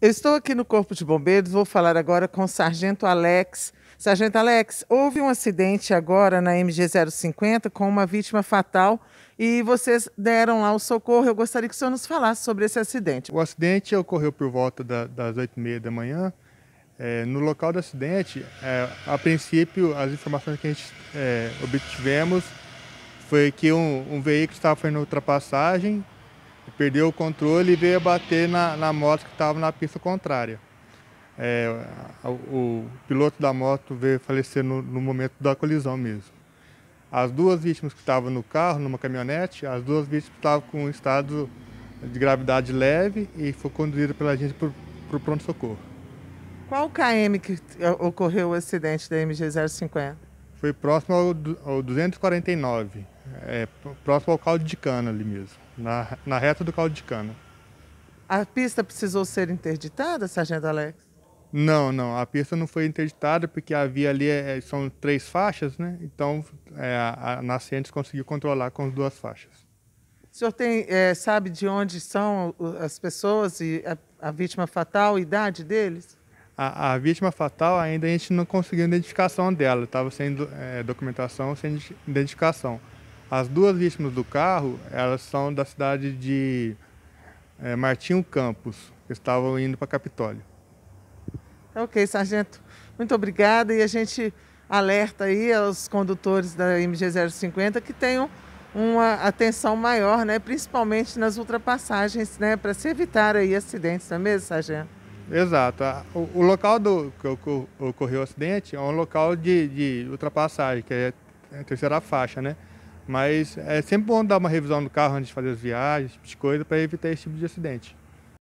Eu estou aqui no Corpo de Bombeiros, vou falar agora com o Sargento Alex. Sargento Alex, houve um acidente agora na MG050 com uma vítima fatal e vocês deram lá o socorro. Eu gostaria que o senhor nos falasse sobre esse acidente. O acidente ocorreu por volta da, das 8h30 da manhã. É, no local do acidente, é, a princípio, as informações que a gente é, obtivemos foi que um, um veículo estava fazendo ultrapassagem perdeu o controle e veio bater na, na moto que estava na pista contrária. É, o, o, piloto da moto veio falecer no, no, momento da colisão mesmo. As duas vítimas que estavam no carro, numa caminhonete, as duas vítimas estavam com um estado de gravidade leve e foi conduzida pela gente para o pronto-socorro. Qual KM que é, ocorreu o acidente da MG-050? Foi próximo ao, ao 249 é, próximo ao caldo de cana ali mesmo, na, na reta do caldo de cana. A pista precisou ser interditada, Sargento Alex? Não, não. A pista não foi interditada porque havia ali é, é, são três faixas, né? Então é, a, a Nascentes conseguiu controlar com as duas faixas. O senhor tem, é, sabe de onde são as pessoas e a, a vítima fatal, idade deles? A, a, vítima fatal ainda a gente não conseguiu identificação dela. Estava sem é, documentação, sem identificação. As duas vítimas do carro, elas são da cidade de é, Martinho Campos, que estavam indo para Capitólio. É ok, sargento. Muito obrigada e a gente alerta aí aos condutores da MG 050 que tenham uma atenção maior, né? principalmente nas ultrapassagens, né? para se evitar aí acidentes, não é mesmo, sargento? Exato. O, local do, que ocorreu o acidente é um local de, de ultrapassagem, que é, é a terceira faixa, né? Mas é sempre bom dar uma revisão no carro antes de fazer as viagens, tipo de coisa, para evitar esse tipo de acidente.